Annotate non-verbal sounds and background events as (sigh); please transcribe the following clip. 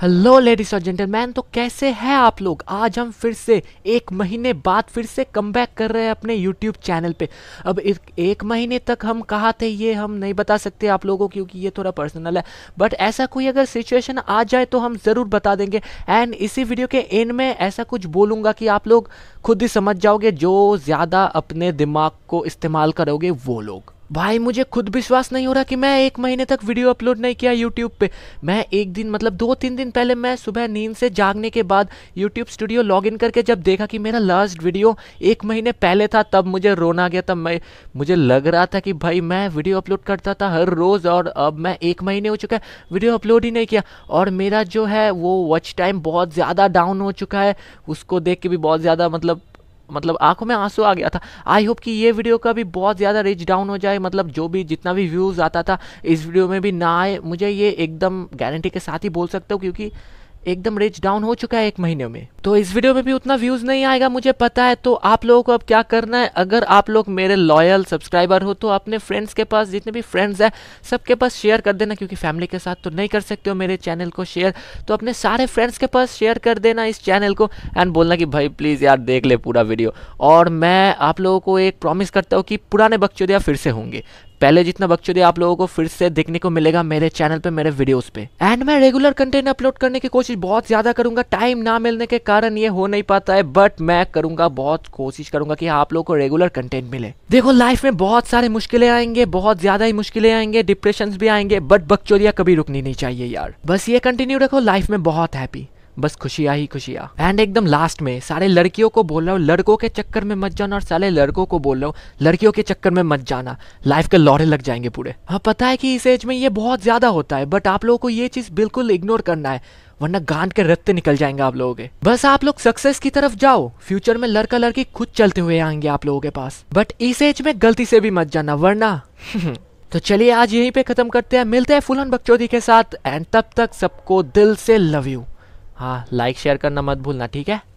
hello ladies और gentleman तो कैसे हैं आप लोग आज हम फिर से एक महीने बाद फिर से कम बैक कर रहे हैं अपने यूट्यूब चैनल पे अब एक, एक महीने तक हम कहा थे ये हम नहीं बता सकते आप लोगों क्योंकि ये थोड़ा पर्सनल है बट ऐसा कोई अगर सिचुएशन आ जाए तो हम ज़रूर बता देंगे एंड इसी वीडियो के एंड में ऐसा कुछ बोलूँगा कि आप लोग खुद ही समझ जाओगे जो ज़्यादा अपने दिमाग को इस्तेमाल करोगे वो लोग भाई मुझे खुद विश्वास नहीं हो रहा कि मैं एक महीने तक वीडियो अपलोड नहीं किया यूट्यूब पे मैं एक दिन मतलब दो तीन दिन पहले मैं सुबह नींद से जागने के बाद यूट्यूब स्टूडियो लॉग इन करके जब देखा कि मेरा लास्ट वीडियो एक महीने पहले था तब मुझे रोना गया तब मैं मुझे लग रहा था कि भाई मैं वीडियो अपलोड करता था हर रोज़ और अब मैं एक महीने हो चुका है वीडियो अपलोड ही नहीं किया और मेरा जो है वो वॉच टाइम बहुत ज़्यादा डाउन हो चुका है उसको देख के भी बहुत ज़्यादा मतलब मतलब आंखों में आंसू आ गया था आई होप कि ये वीडियो का भी बहुत ज़्यादा रिच डाउन हो जाए मतलब जो भी जितना भी व्यूज़ आता था इस वीडियो में भी ना आए मुझे ये एकदम गारंटी के साथ ही बोल सकता हूँ क्योंकि एकदम रिच डाउन हो चुका है एक महीने में तो इस वीडियो में भी उतना व्यूज नहीं आएगा मुझे पता है तो आप लोगों को अब क्या करना है अगर आप लोग मेरे लॉयल सब्सक्राइबर हो तो अपने फ्रेंड्स के पास जितने भी फ्रेंड्स हैं सबके पास शेयर कर देना क्योंकि फैमिली के साथ तो नहीं कर सकते हो मेरे चैनल को शेयर तो अपने सारे फ्रेंड्स के पास शेयर कर देना इस चैनल को एंड बोलना कि भाई प्लीज़ यार देख ले पूरा वीडियो और मैं आप लोगों को एक प्रॉमिस करता हूँ कि पुराने बकचोदिया फिर से होंगे पहले जितना बक्चोदी आप लोगों को फिर से देखने को मिलेगा मेरे चैनल पे मेरे वीडियोस पे एंड मैं रेगुलर कंटेंट अपलोड करने की कोशिश बहुत ज्यादा करूंगा टाइम ना मिलने के कारण ये हो नहीं पाता है बट मैं करूंगा बहुत कोशिश करूंगा कि आप लोग को रेगुलर कंटेंट मिले देखो लाइफ में बहुत सारे मुश्किलें आएंगे बहुत ज्यादा ही मुश्किलें आएंगे डिप्रेशन भी आएंगे बट बकचोदिया कभी रुकनी नहीं चाहिए यार बस ये कंटिन्यू रखो लाइफ में बहुत हैप्पी बस खुशिया ही खुशिया एंड एकदम लास्ट में सारे लड़कियों को बोल रहा हूँ लड़कों के चक्कर में मत जाना और सारे लड़कों को बोल रहा हूँ लड़कियों के चक्कर में मत जाना लाइफ के लौड़े लग जाएंगे पूरे हाँ पता है कि इस एज में ये बहुत ज्यादा होता है बट आप लोगों को ये चीज बिल्कुल इग्नोर करना है वरना गांड के रत्ते निकल जाएंगे आप लोगों के बस आप लोग सक्सेस की तरफ जाओ फ्यूचर में लड़का लड़की खुद चलते हुए आएंगे आप लोगों के पास बट इस एज में गलती से भी मत जाना वरना (laughs) तो चलिए आज यहीं पे खत्म करते हैं मिलते हैं फुलन बकचोदी के साथ एंड तब तक सबको दिल से लव यू हाँ लाइक शेयर करना मत भूलना ठीक है